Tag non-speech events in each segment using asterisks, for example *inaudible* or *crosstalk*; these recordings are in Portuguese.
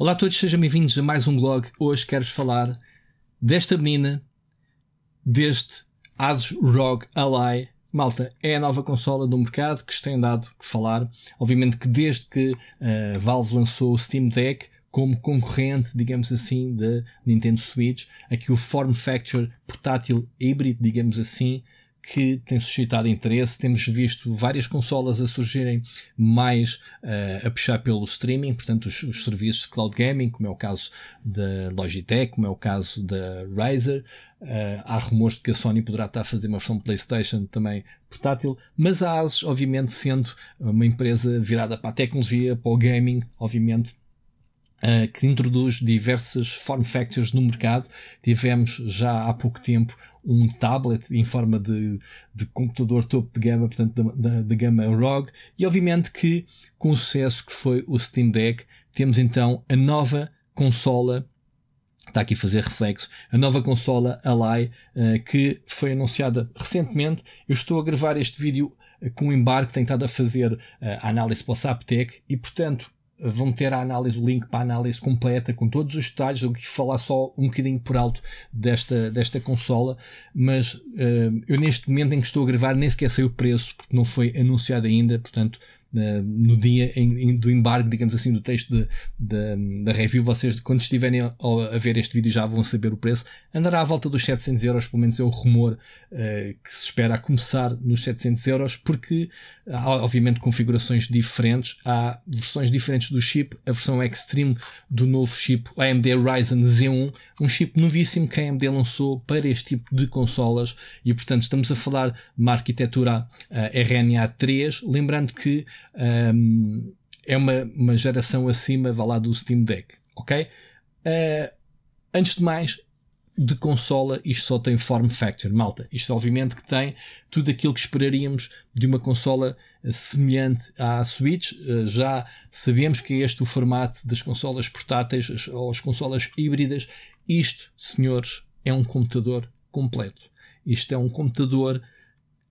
Olá a todos, sejam bem-vindos a mais um blog. Hoje quero-vos falar desta menina, deste Asus ROG Ally. Malta, é a nova consola do mercado que tem dado que falar. Obviamente que desde que a uh, eh, Valve lançou o Steam Deck como concorrente, digamos assim, da Nintendo Switch, aqui o form factor portátil híbrido, digamos assim, que tem suscitado interesse. Temos visto várias consolas a surgirem mais uh, a puxar pelo streaming, portanto, os, os, serviços de cloud gaming, como é o caso da Logitech, como é o caso da Razer. Uh, há rumores de que a Sony poderá estar a fazer uma versão PlayStation também portátil, mas a ASUS, obviamente, sendo uma empresa virada para a tecnologia, para o gaming, obviamente eh, que introduz diversas form factors no mercado. Tivemos já há pouco tempo um tablet em forma de, de computador topo de gama, portanto, da, gama ROG, e obviamente que com o sucesso que foi o Steam Deck, temos então a nova consola. Está aqui a fazer reflexo. A nova consola Ally, uh, que foi anunciada recentemente. Eu estou a gravar este vídeo eh, com o embarque, tenho estado a fazer uh, a análise para o Saptec e, portanto, vão ter a análise, o link para a análise completa, com todos os detalhes. Eu vou falar só um bocadinho por alto desta, desta consola, mas uh, eu neste momento em que estou a gravar nem sequer sei o preço, porque não foi anunciado ainda, portanto né, no dia em, em, do embargo, digamos assim, do texto de, de, da review, vocês, quando estiverem a, a, ver este vídeo, já vão saber o preço. Andará à volta dos 700 euros, pelo menos é o rumor uh, que se espera a começar nos 700 euros, porque há, obviamente, configurações diferentes, há versões diferentes do chip, a versão Extreme do novo chip AMD Ryzen Z1, um chip novíssimo que a AMD lançou para este tipo de consolas e, portanto, estamos a falar de uma arquitetura uh, eh, RNA 3, lembrando que um, é uma, uma geração acima, vá lá, do Steam Deck, ok? Uh, antes de mais, de consola, isto só tem form factor, malta. Isto obviamente que tem tudo aquilo que esperaríamos de uma consola semelhante à Switch. Ah, já sabemos que é este o formato das consolas portáteis ou as consolas híbridas. Isto, senhores, é um computador completo. Isto é um computador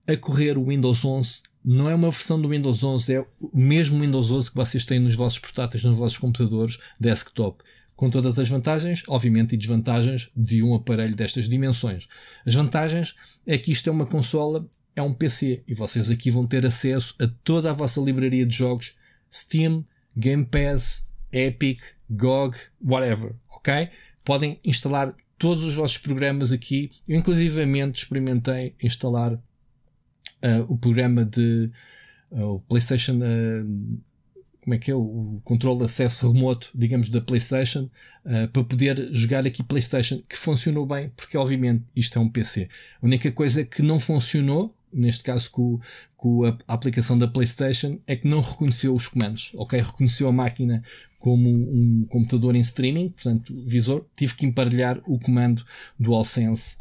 a correr o Windows 11 não é uma versão do Windows 11, é o mesmo Windows 11 que vocês têm nos vossos portáteis, nos vossos computadores desktop, com todas as vantagens, obviamente, e desvantagens de um aparelho destas dimensões. As vantagens é que isto é uma consola, é um PC, e vocês aqui vão ter acesso a toda a vossa livraria de jogos Steam, Game Pass, Epic, GOG, whatever, ok? Podem instalar todos os vossos programas aqui. Eu, inclusivamente, experimentei instalar uh, o programa de uh, o PlayStation. Uh, como é que é? O controle de acesso remoto, digamos, da PlayStation, para poder jogar aqui PlayStation, que funcionou bem, porque obviamente isto é um PC. A única coisa que não funcionou, neste caso com, com a aplicação da PlayStation, é que não reconheceu os comandos, ok? Reconheceu a máquina como um computador em streaming, portanto, visor, tive que emparelhar o comando do AllSense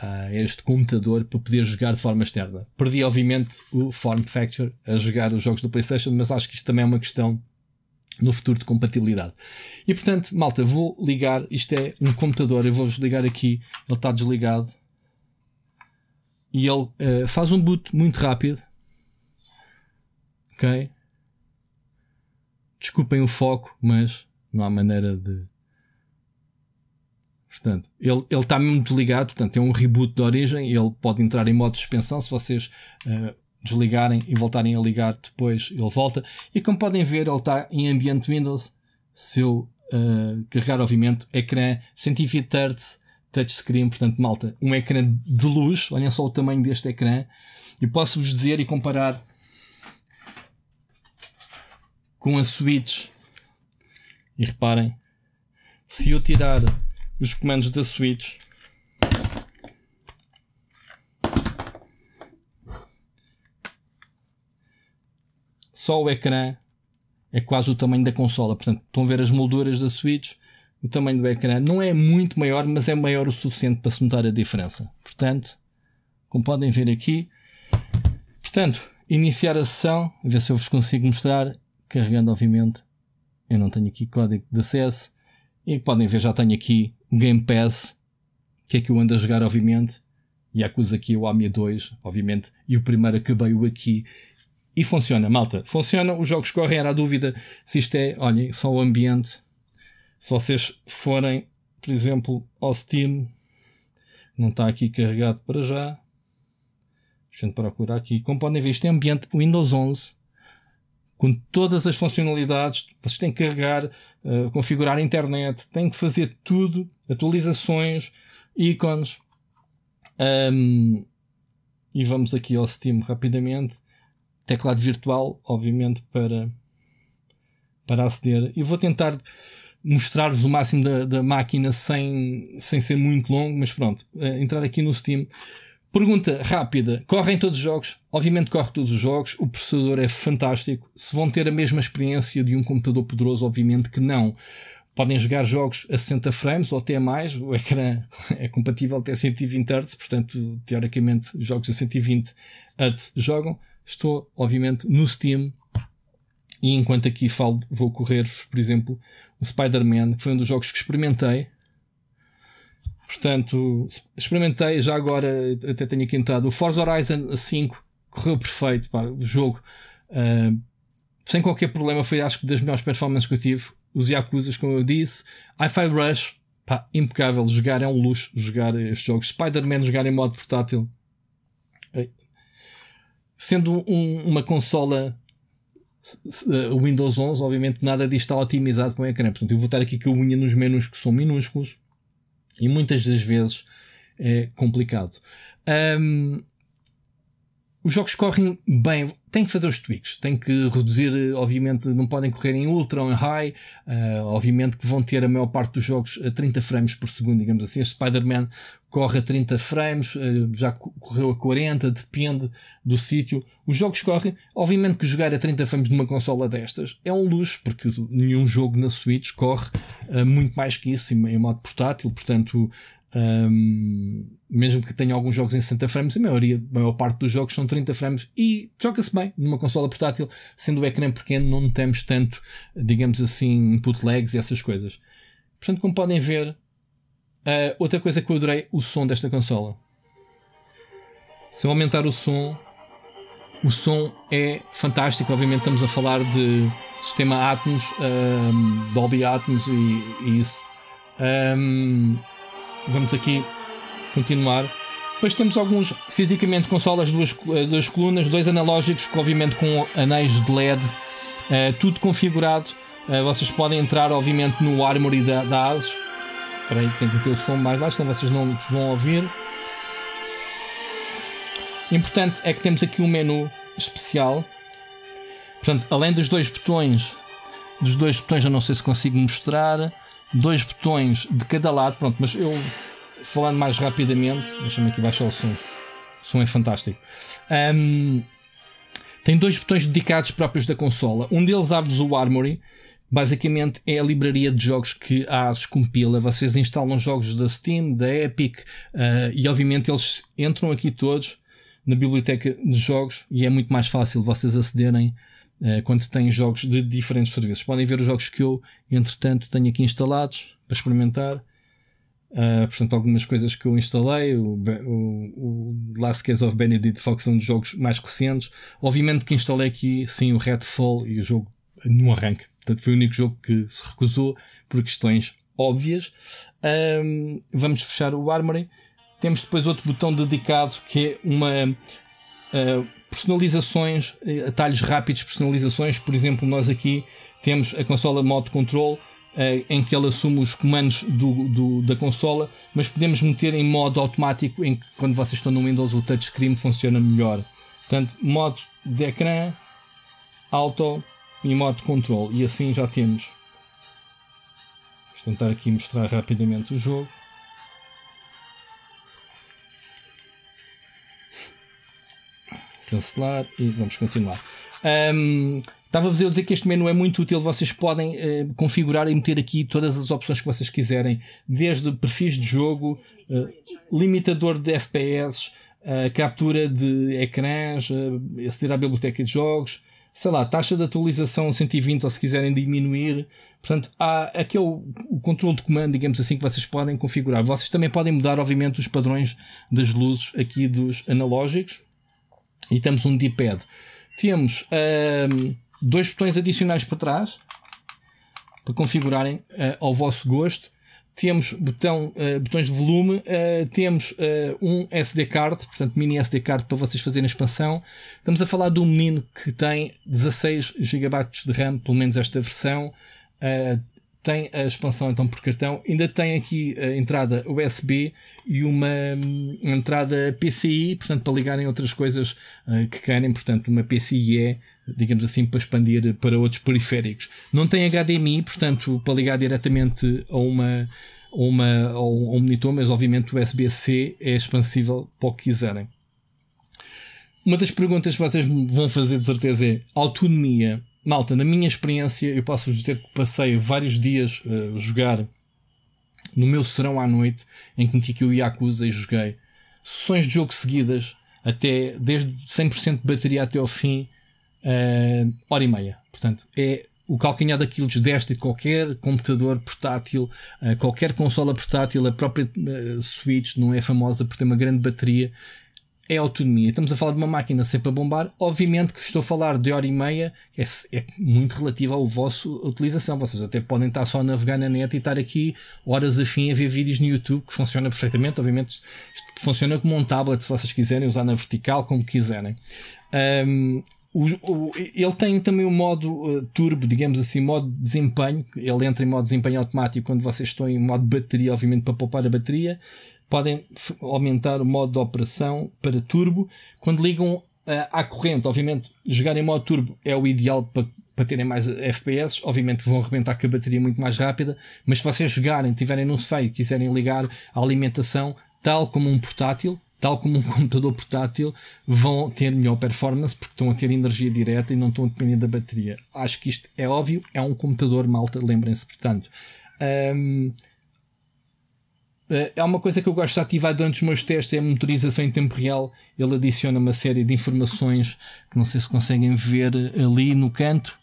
a este computador para poder jogar de forma externa. Perdi, obviamente, o Form Factor a jogar os jogos do PlayStation, mas acho que isto também é uma questão no futuro de compatibilidade. E portanto, malta, vou ligar. Isto é um computador, eu vou desligar aqui. Ele está desligado. E ele uh, faz um boot muito rápido. Ok? Desculpem o foco, mas não há maneira de Portanto, ele, ele está mesmo desligado, portanto, é um reboot de origem, ele pode entrar em modo de suspensão se vocês uh, desligarem e voltarem a ligar depois, ele volta. E como podem ver, ele está em ambiente Windows, se eu uh, carregar obviamente, ecrã 120 Hz, touchscreen, portanto, malta, um ecrã de luz, olhem só o tamanho deste ecrã, e posso-vos dizer e comparar com a Switch. E reparem, se eu tirar os comandos da Switch. Só o ecrã é quase o tamanho da consola. Portanto, estão a ver as molduras da Switch, o tamanho do ecrã não é muito maior, mas é maior o suficiente para se notar a diferença. Portanto, como podem ver aqui, portanto, iniciar a sessão, a ver se eu vos consigo mostrar, carregando obviamente, eu não tenho aqui código de acesso, e podem ver, já tenho aqui Game Pass, que é que eu ando a jogar, obviamente. Yakuza aqui, o AMI 2, obviamente. E o primeiro acabei-o aqui. E funciona, malta. Funciona, os jogos correm, era a dúvida se isto é, olhem, só o ambiente. Se vocês forem, por exemplo, ao Steam, não está aqui carregado para já. Deixa eu procurar aqui. Como podem ver, isto é ambiente Windows 11 com todas as funcionalidades, vocês têm que carregar, uh, configurar a internet, têm que fazer tudo, atualizações, ícones. Um, e vamos aqui ao Steam rapidamente. Teclado virtual, obviamente, para, para aceder. E vou tentar mostrar-vos o máximo da, da máquina sem, sem ser muito longo, mas pronto, uh, entrar aqui no Steam. Pergunta rápida: correm todos os jogos? Obviamente corre todos os jogos, o processador é fantástico. Se vão ter a mesma experiência de um computador poderoso, obviamente que não. Podem jogar jogos a 60 frames ou até mais, o ecrã *laughs* é compatível até 120 Hz, portanto, teoricamente, jogos a 120 Hz jogam. Estou, obviamente, no Steam e enquanto aqui falo, vou correr-vos, por exemplo, o Spider-Man, que foi um dos jogos que experimentei Portanto, experimentei já agora, até tenho aqui entrado. O Forza Horizon 5 correu perfeito, pá, o jogo. Uh, sem qualquer problema, foi acho que das melhores performances que eu tive. Os Yakuza, como eu disse. Hi-Fi Rush, pá, impecável. Jogar é um luxo, jogar estes jogos. Spider-Man, jogar em modo portátil. Sendo um, uma consola eh, Windows 11, obviamente nada disto está otimizado com o ecrã. Portanto, eu vou estar aqui com a unha nos menus que são minúsculos. E muitas das vezes é complicado. Um, os jogos correm bem, tem que fazer os tweaks, tem que reduzir, eh, obviamente, não podem correr em ultra ou em high, uh, obviamente que vão ter a maior parte dos jogos a 30 frames por segundo, digamos assim. Este Spider-Man corre a 30 frames, uh, já correu a 40, depende do sítio. Os jogos correm, obviamente que jogar a 30 frames numa consola destas é um luxo, porque nenhum jogo na Switch corre uh, muito mais que isso em, em modo portátil, portanto um, mesmo que tenha alguns jogos em 60 frames, a maioria, a maior parte dos jogos são 30 frames e joga-se bem numa consola portátil, sendo o ecrã pequeno, não notamos tanto, digamos assim, input lags e essas coisas. Portanto, como podem ver, uh, outra coisa que eu adorei, o som desta consola. Se eu aumentar o som, o som é fantástico. Obviamente, estamos a falar de sistema Atmos, um, Dolby Atmos e, e isso. Um, vamos aqui continuar. Depois temos alguns fisicamente consolas, duas, eh, duas colunas, dois analógicos, obviamente com anéis de LED, uh, tudo configurado. Uh, vocês podem entrar, obviamente, no Armory da, da ASUS. Espera aí, tenho que meter o som mais baixo, senão vocês não vão ouvir. Importante é que temos aqui um menu especial. Portanto, além dos dois botões, dos dois botões, eu não sei se consigo mostrar dois botões de cada lado. Pronto, mas eu falando mais rapidamente, deixa-me aqui baixar o som. O som é fantástico. Um, tem dois botões dedicados próprios da consola. Um deles abre-vos o Armory. Basicamente é a livraria de jogos que a ASUS compila. Vocês instalam jogos da Steam, da Epic uh, e, obviamente, eles entram aqui todos na biblioteca de jogos e é muito mais fácil vocês acederem eh, quando têm jogos de diferentes serviços. Podem ver os jogos que eu, entretanto, tenho aqui instalados para experimentar. Uh, portanto, algumas coisas que eu instalei, o, o, o Last Case of Benedict Fox é um dos jogos mais recentes. Obviamente que instalei aqui sim o Redfall e o jogo no arranque. Portanto, foi o único jogo que se recusou por questões óbvias. Um, vamos fechar o Armory. Temos depois outro botão dedicado que é uma eh, personalizações, eh, atalhos rápidos, personalizações. Por exemplo, nós aqui temos a consola Mod Control, Uh, em que ela assume os comandos do, do, da consola, mas podemos meter em modo automático, em que quando vocês estão no Windows o touchscreen funciona melhor. Portanto, modo de ecrã, auto e modo control. E assim já temos. Vamos tentar aqui mostrar rapidamente o jogo. cancelar e vamos continuar. Um, Estava-vos a dizer que este menu é muito útil, vocês podem eh, configurar e meter aqui todas as opções que vocês quiserem, desde perfis de jogo, eh, limitador de FPS, eh, captura de ecrãs, aceder à biblioteca de jogos, sei lá, taxa de atualização 120 ou se quiserem diminuir. Portanto, há, aqui é o, o controle de comando, digamos assim, que vocês podem configurar. Vocês também podem mudar, obviamente, os padrões das luzes aqui dos analógicos e temos um D-pad. Temos uh, dois botões adicionais para trás para configurarem uh, ao vosso gosto. Temos botão, uh, botões de volume, ah, temos um SD card, portanto mini SD card para vocês fazerem expansão. Estamos a falar de um menino que tem 16 GB de RAM, pelo menos esta versão tem a expansão então por cartão, ainda tem aqui a entrada USB e uma hum, entrada PCI, portanto para ligarem outras coisas eh, que querem, portanto uma PCIe, é, digamos assim, para expandir para outros periféricos. Não tem HDMI, portanto para ligar diretamente a uma a uma a um monitor, mas obviamente o USB-C é expansível para o que quiserem. Uma das perguntas que vocês vão fazer de certeza é autonomia malta, na minha experiência, eu posso dizer que passei vários dias a eh, jogar no meu serão à noite, em que meti aqui o Yakuza e joguei sessões de jogo seguidas, até desde 100% de bateria até ao fim, uh, hora e meia. Portanto, é o calcanhar daquilo deste de qualquer computador portátil, uh, qualquer consola portátil, a própria uh, Switch não é famosa por ter uma grande bateria é autonomia. Estamos a falar de uma máquina sempre a bombar. Obviamente que estou a falar de hora e meia, é, é muito relativo à vossa utilização. Vocês até podem estar só a navegar na net e estar aqui horas a fim a ver vídeos no YouTube, que funciona perfeitamente. Obviamente, isto funciona como um tablet, se vocês quiserem usar na vertical, como quiserem. Um, o, o, ele tem também o modo uh, turbo, digamos assim, modo de desempenho. Ele entra em modo de desempenho automático quando vocês estão em modo de bateria, obviamente, para poupar a bateria podem aumentar o modo de operação para turbo quando ligam uh, à corrente. Obviamente, jogar em modo turbo é o ideal para, terem mais eh, FPS. Obviamente, vão arrebentar com a bateria muito mais rápida. Mas se vocês jogarem, tiverem num save e quiserem ligar a alimentação, tal como um portátil, tal como um *laughs* computador portátil, vão ter melhor performance porque estão a ter energia direta e não estão dependendo da bateria. Acho que isto é óbvio, é um computador malta, lembrem-se, portanto. Um, é uma coisa que eu gosto de ativar durante os meus testes, é a monitorização em tempo real. Ele adiciona uma série de informações que não sei se conseguem ver ali no canto.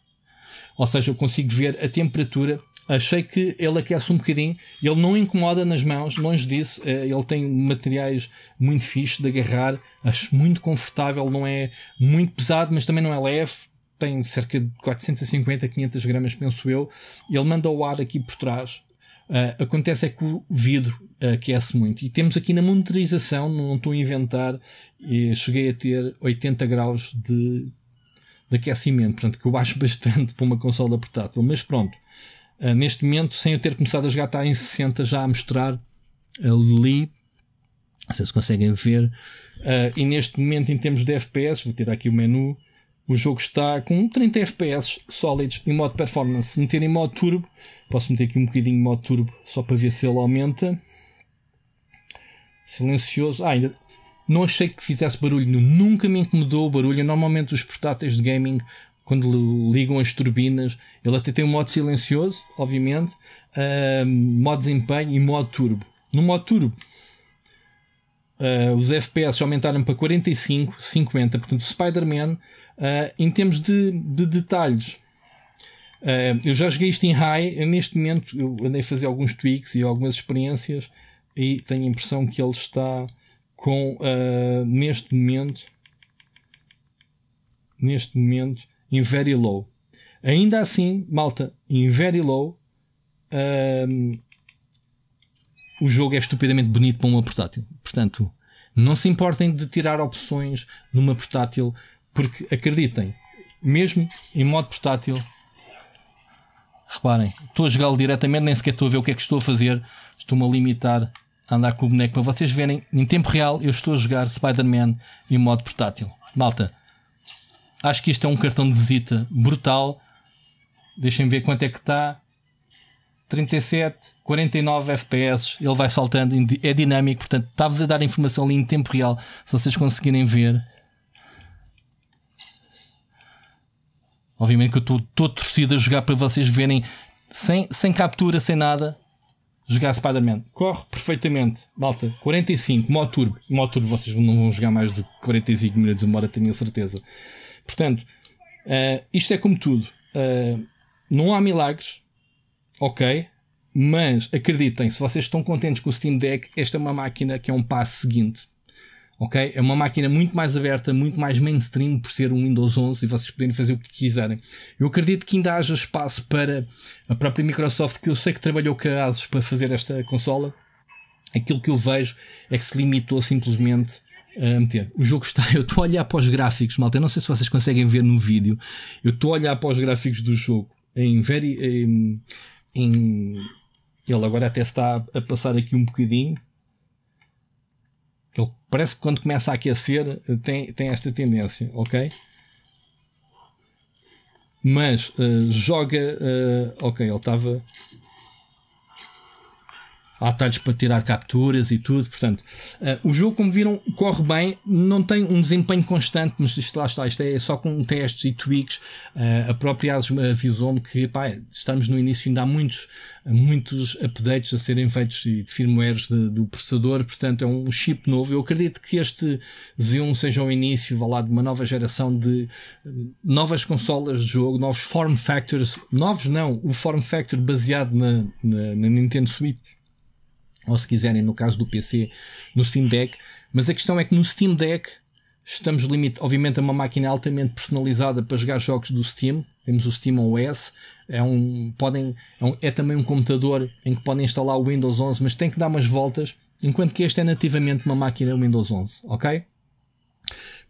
Ou seja, eu consigo ver a temperatura. Achei que ele aquece um bocadinho. Ele não incomoda nas mãos, longe disso. Eh, ele tem materiais muito fixos de agarrar. Acho muito confortável. Não é muito pesado, mas também não é leve tem cerca de 450, 500 gramas, penso eu. Ele manda o ar aqui por trás. Uh, acontece é que o vidro aquece muito. E temos aqui na monitorização, não estou a inventar, eh, cheguei a ter 80 graus de, de aquecimento, portanto, que eu baixo *laughs* bastante para uma consola portátil. Mas pronto, uh, neste momento, sem eu ter começado a jogar, está em 60 já a mostrar ali. Não sei se conseguem ver. Uh, e neste momento, em termos de FPS, vou tirar aqui o menu. O jogo está com 30 FPS sólidos em modo performance. Se meter em modo turbo, posso meter aqui um bocadinho de modo turbo só para ver se ele aumenta. Silencioso. Ah, ainda não achei que fizesse barulho, nunca me incomodou o barulho. Normalmente os portáteis de gaming, quando ligam as turbinas, ele até tem um modo silencioso, obviamente, uh, modo desempenho e modo turbo. No modo turbo, uh, os FPS aumentaram para 45, 50. Portanto, Spider-Man, uh, em termos de, de detalhes, uh, eu já joguei isto em high. Neste momento, eu andei a fazer alguns tweaks e algumas experiências e tenho a impressão que ele está com, neste momento, neste momento, em very low. Ainda assim, malta, em very low o jogo é estupidamente bonito para uma portátil. Portanto, não se importem de tirar opções numa portátil, porque acreditem, mesmo em modo portátil, reparem, estou a jogá-lo diretamente, nem sequer estou a ver o que é que estou a fazer, estou-me a limitar a andar com o boneco para vocês verem. Em tempo real, eu estou a jogar Spider-Man em modo portátil. Malta, acho que isto é um cartão de visita brutal. Deixem me ver quanto é que está. 37, 49 FPS, ele vai saltando, é dinâmico, portanto, está-vos a dar informação ali em tempo real, se vocês conseguirem ver. Obviamente que eu estou torcido a jogar para vocês verem, sem, sem captura, sem nada, jogar Spider-Man. Corre perfeitamente, malta, 45, modo turbo. Modo turbo vocês não vão jogar mais do que 45 minutos, uma hora, tenho a certeza. Portanto, uh, isto é como tudo. Uh, não há milagres, ok? Mas acreditem, se vocês estão contentes com o Steam Deck, esta é uma máquina que é um passo seguinte. Ok? É uma máquina muito mais aberta, muito mais mainstream por ser um Windows 11 e vocês poderem fazer o que quiserem. Eu acredito que ainda haja espaço para a própria Microsoft, que eu sei que trabalhou com a Asus para fazer esta consola. Aquilo que eu vejo é que se limitou simplesmente a meter. O jogo está. *laughs* Eu estou a olhar para os gráficos, malta. Eu não sei se vocês conseguem ver no vídeo. Eu estou a olhar para os gráficos do jogo em, very, em em. Ele agora até está a passar aqui um bocadinho. Ele parece que quando começa a aquecer tem, tem esta tendência, ok? Mas uh, joga. Uh, ok, ele estava atalhos para tirar capturas e tudo. Portanto, uh, o jogo, como viram, corre bem, não tem um desempenho constante, mas isto lá está, isto é só com testes e tweaks. Uh, a própria Asma avisou-me que pá, estamos no início, ainda há muitos, muitos updates a serem feitos e de firmwares de, do processador, portanto é um chip novo. Eu acredito que este Z1 seja o início, vá lá, de uma nova geração de eh, novas consolas de jogo, novos form factors, novos não, o form factor baseado na, na, na Nintendo Switch ou se quiserem, no caso do PC, no Steam Deck. Mas a questão é que no Steam Deck estamos limite obviamente, a uma máquina altamente personalizada para jogar jogos do Steam. Temos o Steam OS, é, um, podem, é, um, é também um computador em que podem instalar o Windows 11, mas tem que dar umas voltas, enquanto que este é nativamente uma máquina Windows 11, ok?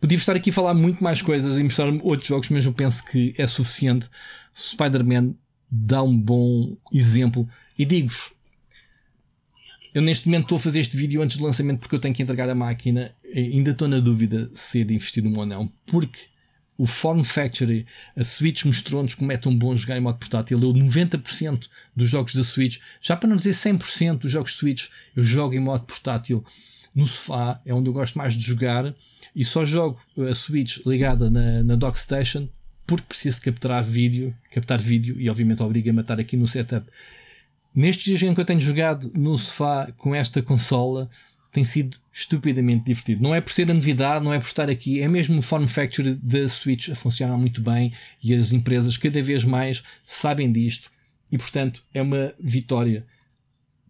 Podia estar aqui a falar muito mais coisas e mostrar outros jogos, mas eu penso que é suficiente. Spider-Man dá um bom exemplo. E digo-vos, eu neste momento estou a fazer este vídeo antes do lançamento porque eu tenho que entregar a máquina. Eh, ainda estou na dúvida se é de investir num ou não, porque o Form Factory, a Switch mostrou-nos como é tão bom jogar em modo portátil. Eu, 90% dos jogos da Switch, já para não dizer 100% dos jogos Switch, eu jogo em modo portátil no sofá, é onde eu gosto mais de jogar e só jogo eh, a Switch ligada na, na Dock Station porque preciso de capturar vídeo, captar vídeo e obviamente obriga-me a estar aqui no setup Nestes dias em que eu tenho jogado no sofá com esta consola, tem sido estupidamente divertido. Não é por ser a novidade, não é por estar aqui, é mesmo o form factor da Switch a funcionar muito bem e as empresas cada vez mais sabem disto e, portanto, é uma vitória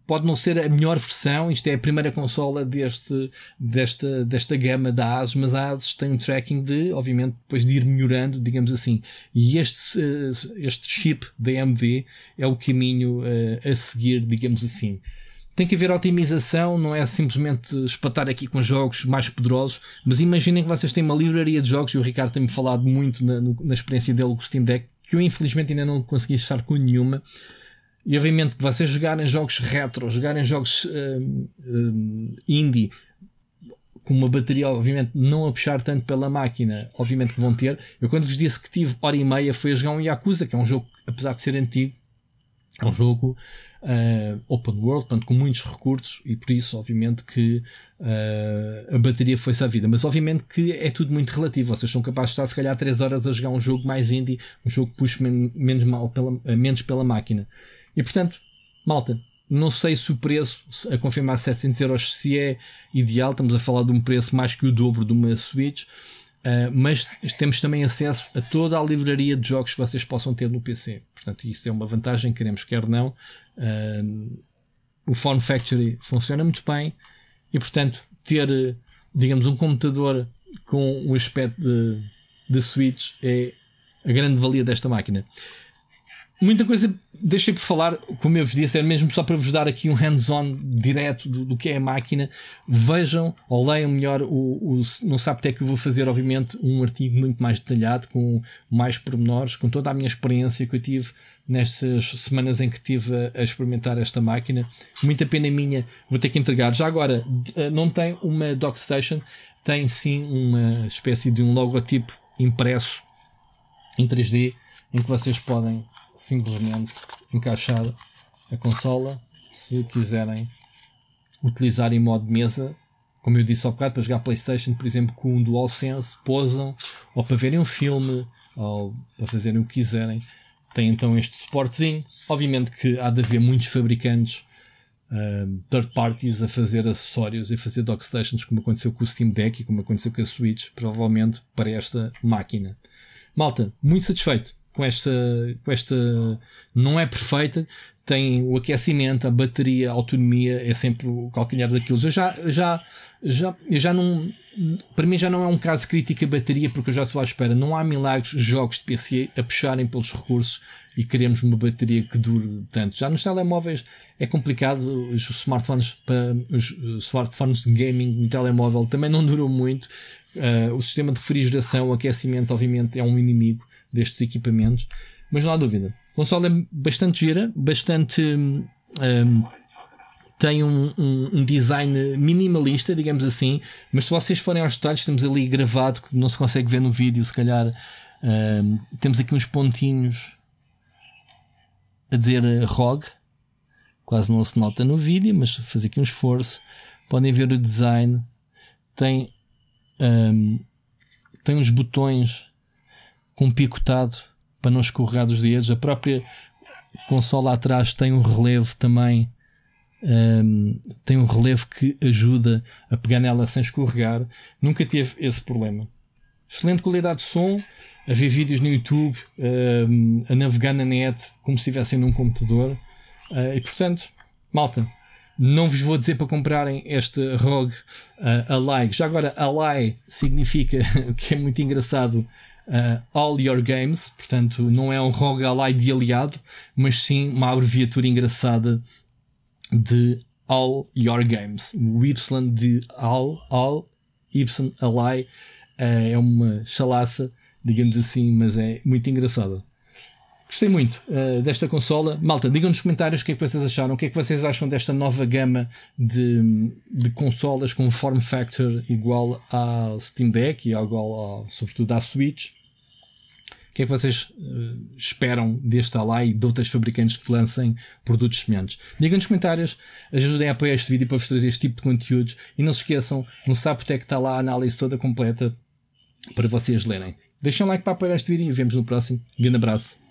pode não ser a melhor versão, isto é a primeira consola deste, desta, desta gama da ASUS, mas a ASUS tem um tracking de, obviamente, depois de ir melhorando, digamos assim. E este, eh, este chip da AMD é o caminho eh, a seguir, digamos assim. Tem que haver otimização, não é simplesmente espatar aqui com jogos mais poderosos, mas imaginem que vocês têm uma livraria de jogos, e o Ricardo tem-me falado muito na, na experiência dele com o Steam Deck, que eu infelizmente ainda não consegui estar com nenhuma e obviamente que vocês jogarem jogos retro, jogarem jogos um, um, indie, com uma bateria, obviamente, não a puxar tanto pela máquina, obviamente que vão ter. Eu, quando vos disse que tive hora e meia, foi a jogar um Yakuza, que é um jogo, apesar de ser antigo, é um jogo uh, open world, portanto, com muitos recursos, e por isso, obviamente, que uh, a bateria foi vida Mas, obviamente, que é tudo muito relativo. Vocês são capazes de estar, se calhar, 3 horas a jogar um jogo mais indie, um jogo que puxa men menos, pela, menos pela máquina. E portanto, malta, não sei se o preço, a confirmar 700 euros, se é ideal. Estamos a falar de um preço mais que o dobro de uma Switch. Uh, mas temos também acesso a toda a livraria de jogos que vocês possam ter no PC. Portanto, isso é uma vantagem, queremos, quer não. Uh, o Phone Factory funciona muito bem e, portanto, ter, digamos, um computador com o aspecto de, de Switch é a grande valia desta máquina muita coisa deixei por falar, como eu vos disse, era é mesmo só para vos dar aqui um hands-on direto do, do, que é a máquina. Vejam ou leiam melhor o, o no que Eu vou fazer, obviamente, um artigo muito mais detalhado, com mais pormenores, com toda a minha experiência que eu tive nestas semanas em que estive a, a experimentar esta máquina. Muita pena minha, vou ter que entregar. Já agora, eh, não tem uma dockstation, tem sim uma espécie de um logotipo impresso em 3D em que vocês podem simplesmente encaixar a consola se quiserem utilizar em modo de mesa, como eu disse ao bocado, para jogar Playstation, por exemplo, com um DualSense, posam, ou para verem um filme, ou para fazerem o que quiserem. Tem então este suportezinho. Obviamente que há de haver muitos fabricantes uh, third parties a fazer acessórios e a fazer dockstations, como aconteceu com o Steam Deck e como aconteceu com a Switch, provavelmente para esta máquina. Malta, muito satisfeito com esta, com esta não é perfeita, tem o aquecimento, a bateria, a autonomia, é sempre o calcanhar daquilo. Eu já, já, já, eu já não. Para mim já não é um caso crítico a bateria, porque eu já estou à espera. Não há milagres jogos de PC a puxarem pelos recursos e queremos uma bateria que dure tanto. Já nos telemóveis é complicado, os smartphones, para, os eh, smartphones de gaming no telemóvel também não duram muito. Uh, o sistema de refrigeração, o aquecimento, obviamente, é um inimigo destes equipamentos. Mas não há dúvida. O console é bastante gira, bastante. Um, tem um, um, um, design minimalista, digamos assim, mas se vocês forem aos detalhes, temos ali gravado, que não se consegue ver no vídeo, se calhar. Um, temos aqui uns pontinhos a dizer eh, ROG, quase não se nota no vídeo, mas fazer aqui um esforço. Podem ver o design, tem, hum, tem uns botões com um picotado para não escorregar dos dedos. A própria consola atrás tem um relevo também. Um, tem um relevo que ajuda a pegar nela sem escorregar. Nunca teve esse problema. Excelente qualidade de som, a ver vídeos no YouTube, um, a navegar na net como se estivessem num computador. Uh, e portanto, malta, não vos vou dizer para comprarem este ROG uh, eh, Ally. Já agora, Ally significa *laughs* que é muito engraçado. Uh, All Your Games, portanto, não é um ROG Ally de aliado, mas sim uma abreviatura engraçada de All Your Games. O Y de All, All, Y Ally uh, eh, é uma chalaça, digamos assim, mas é muito engraçada. Gostei muito uh, desta consola. Malta, digam nos comentários o que é que vocês acharam, o que é que vocês acham desta nova gama de, de consolas com form factor igual ao Steam Deck e igual, ao, sobretudo, à Switch. O que é que vocês uh, esperam deste lá e de outras fabricantes que lancem produtos semelhantes? Digam nos comentários, ajudem a apoiar este vídeo para vos trazer este tipo de conteúdos e não se esqueçam, no Sapotec está lá a análise toda completa para vocês lerem. Deixem um like para apoiar este vídeo e vemos no próximo. Grande abraço.